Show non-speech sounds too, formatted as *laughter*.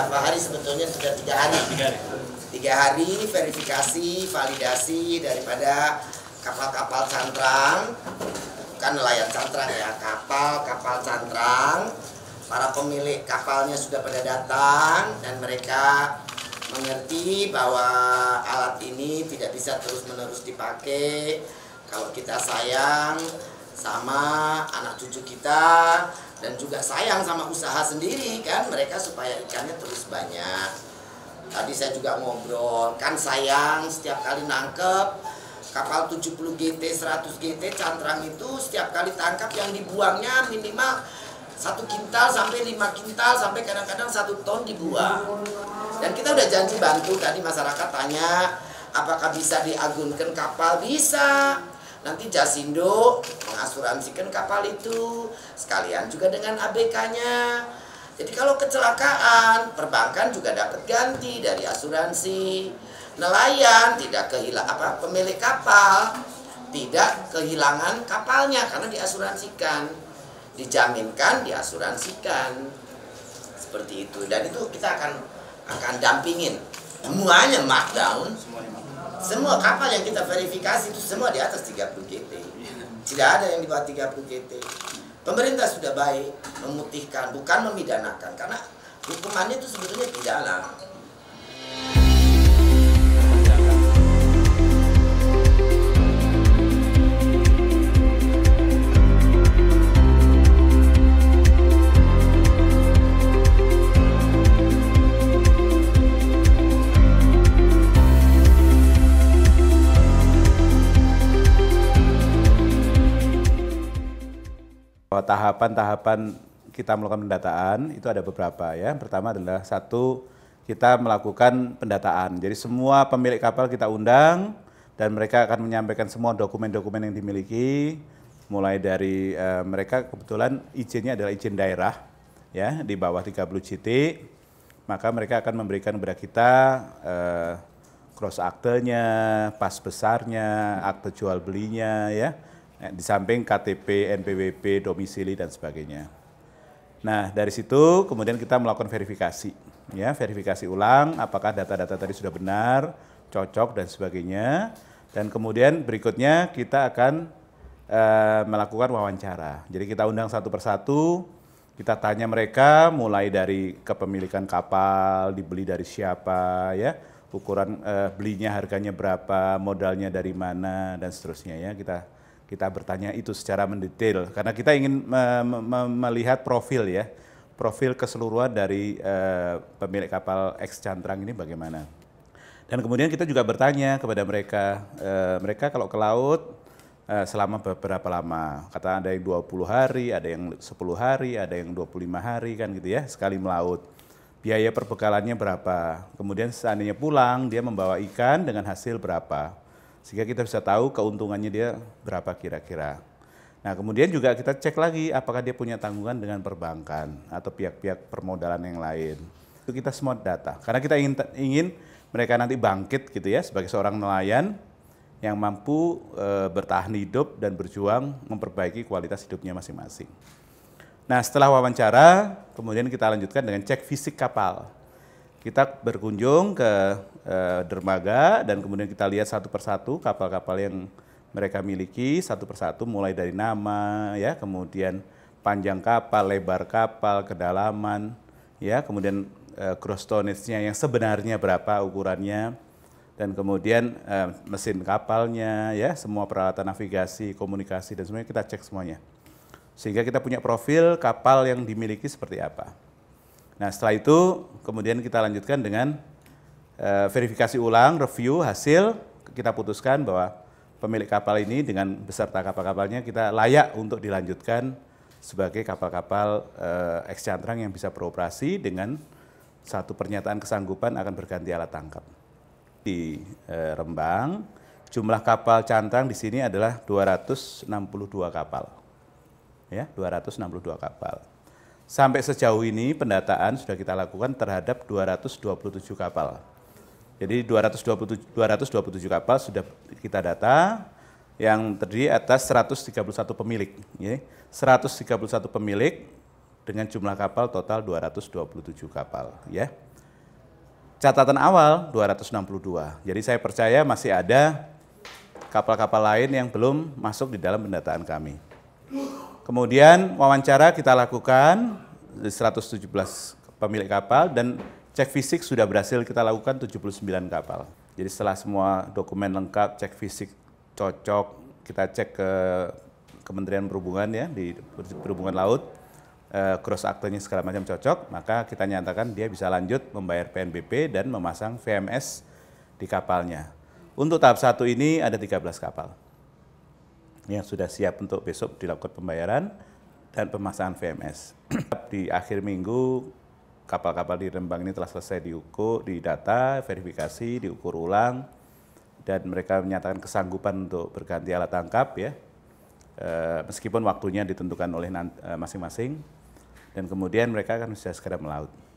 berapa hari sebetulnya sudah tiga hari tiga hari verifikasi validasi daripada kapal-kapal cantrang bukan nelayan cantrang ya kapal-kapal cantrang para pemilik kapalnya sudah pada datang dan mereka mengerti bahwa alat ini tidak bisa terus-menerus dipakai kalau kita sayang sama anak cucu kita dan juga sayang sama usaha sendiri kan mereka supaya ikannya terus banyak tadi saya juga ngobrol kan sayang setiap kali nangkep kapal 70 GT 100 GT cantrang itu setiap kali tangkap yang dibuangnya minimal satu kintal sampai lima kintal sampai kadang-kadang satu ton dibuang dan kita udah janji bantu tadi masyarakat tanya apakah bisa diagunkan kapal bisa Nanti Jasindo mengasuransikan kapal itu sekalian juga dengan ABK-nya. Jadi kalau kecelakaan, perbankan juga dapat ganti dari asuransi. Nelayan tidak kehilangan apa pemilik kapal tidak kehilangan kapalnya karena diasuransikan, dijaminkan, diasuransikan. Seperti itu dan itu kita akan akan dampingin semuanya markdown. Semuanya semua kapal yang kita verifikasi itu semua di atas 30 GT. Tidak ada yang di bawah 30 GT. Pemerintah sudah baik memutihkan, bukan memidanakan. Karena hukumannya itu sebetulnya tidaklah bahwa oh, tahapan-tahapan kita melakukan pendataan itu ada beberapa ya. Pertama adalah satu kita melakukan pendataan. Jadi semua pemilik kapal kita undang dan mereka akan menyampaikan semua dokumen-dokumen yang dimiliki mulai dari e, mereka kebetulan izinnya adalah izin daerah ya di bawah 30 JT maka mereka akan memberikan kepada kita e, cross aktenya, pas besarnya, akte jual belinya ya Eh, di samping KTP, NPWP, domisili dan sebagainya. Nah, dari situ kemudian kita melakukan verifikasi, ya, verifikasi ulang apakah data-data tadi sudah benar, cocok dan sebagainya. Dan kemudian berikutnya kita akan uh, melakukan wawancara. Jadi kita undang satu persatu, kita tanya mereka mulai dari kepemilikan kapal, dibeli dari siapa, ya, ukuran uh, belinya harganya berapa, modalnya dari mana dan seterusnya ya. Kita kita bertanya itu secara mendetail karena kita ingin me me melihat profil ya profil keseluruhan dari uh, pemilik kapal X Cantrang ini bagaimana dan kemudian kita juga bertanya kepada mereka uh, mereka kalau ke laut uh, selama beberapa lama kata ada yang 20 hari ada yang 10 hari ada yang 25 hari kan gitu ya sekali melaut biaya perbekalannya berapa kemudian seandainya pulang dia membawa ikan dengan hasil berapa sehingga kita bisa tahu keuntungannya dia berapa kira-kira. Nah, kemudian juga kita cek lagi apakah dia punya tanggungan dengan perbankan atau pihak-pihak permodalan yang lain. Itu kita semua data. Karena kita ingin ingin mereka nanti bangkit gitu ya sebagai seorang nelayan yang mampu e, bertahan hidup dan berjuang memperbaiki kualitas hidupnya masing-masing. Nah, setelah wawancara, kemudian kita lanjutkan dengan cek fisik kapal kita berkunjung ke uh, dermaga dan kemudian kita lihat satu persatu kapal-kapal yang mereka miliki satu persatu mulai dari nama ya kemudian panjang kapal lebar kapal kedalaman ya kemudian uh, eh, cross tonnage-nya yang sebenarnya berapa ukurannya dan kemudian uh, mesin kapalnya ya semua peralatan navigasi komunikasi dan semuanya kita cek semuanya sehingga kita punya profil kapal yang dimiliki seperti apa Nah setelah itu kemudian kita lanjutkan dengan uh, verifikasi ulang, review hasil kita putuskan bahwa pemilik kapal ini dengan beserta kapal-kapalnya kita layak untuk dilanjutkan sebagai kapal-kapal uh, eh, eks yang bisa beroperasi dengan satu pernyataan kesanggupan akan berganti alat tangkap. Di e, Rembang, jumlah kapal cantrang di sini adalah 262 kapal. Ya, 262 kapal. Sampai sejauh ini pendataan sudah kita lakukan terhadap 227 kapal. Jadi 227, 227 kapal sudah kita data yang terdiri atas 131 pemilik. 131 ya. pemilik dengan jumlah kapal total 227 kapal. Ya. Catatan awal 262. Jadi saya percaya masih ada kapal-kapal lain yang belum masuk di dalam pendataan kami. Kemudian wawancara kita lakukan 117 pemilik kapal dan cek fisik sudah berhasil kita lakukan 79 kapal. Jadi setelah semua dokumen lengkap, cek fisik cocok, kita cek ke Kementerian Perhubungan ya di Perhubungan Laut, eh, cross aktenya segala macam cocok, maka kita nyatakan dia bisa lanjut membayar PNBP dan memasang VMS di kapalnya. Untuk tahap satu ini ada 13 kapal yang sudah siap untuk besok dilakukan pembayaran dan pemasangan VMS. *clears throat* di akhir minggu kapal-kapal di Rembang ini telah selesai diukur, didata, verifikasi, diukur ulang dan mereka menyatakan kesanggupan untuk berganti alat tangkap ya. E, meskipun waktunya ditentukan oleh eh, masing-masing dan kemudian mereka akan bisa segera melaut.